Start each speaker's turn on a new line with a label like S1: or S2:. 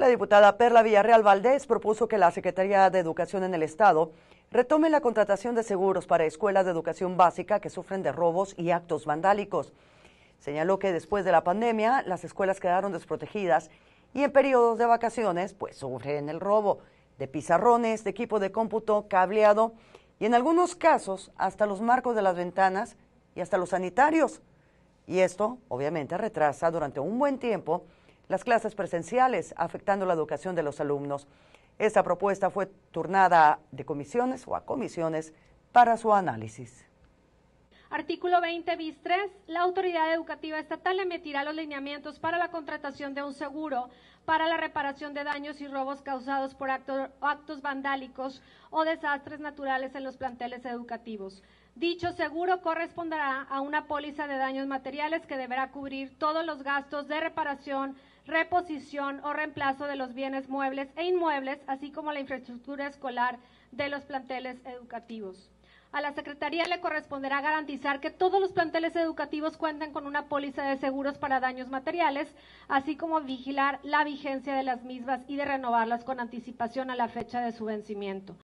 S1: La diputada Perla Villarreal Valdés propuso que la Secretaría de Educación en el Estado retome la contratación de seguros para escuelas de educación básica que sufren de robos y actos vandálicos. Señaló que después de la pandemia las escuelas quedaron desprotegidas y en periodos de vacaciones pues sufren el robo de pizarrones, de equipo de cómputo, cableado y en algunos casos hasta los marcos de las ventanas y hasta los sanitarios. Y esto obviamente retrasa durante un buen tiempo las clases presenciales, afectando la educación de los alumnos. Esta propuesta fue turnada de comisiones o a comisiones para su análisis.
S2: Artículo 20 bis 3. La autoridad educativa estatal emitirá los lineamientos para la contratación de un seguro para la reparación de daños y robos causados por actos vandálicos o desastres naturales en los planteles educativos. Dicho seguro corresponderá a una póliza de daños materiales que deberá cubrir todos los gastos de reparación, reposición o reemplazo de los bienes muebles e inmuebles, así como la infraestructura escolar de los planteles educativos. A la Secretaría le corresponderá garantizar que todos los planteles educativos cuenten con una póliza de seguros para daños materiales, así como vigilar la vigencia de las mismas y de renovarlas con anticipación a la fecha de su vencimiento.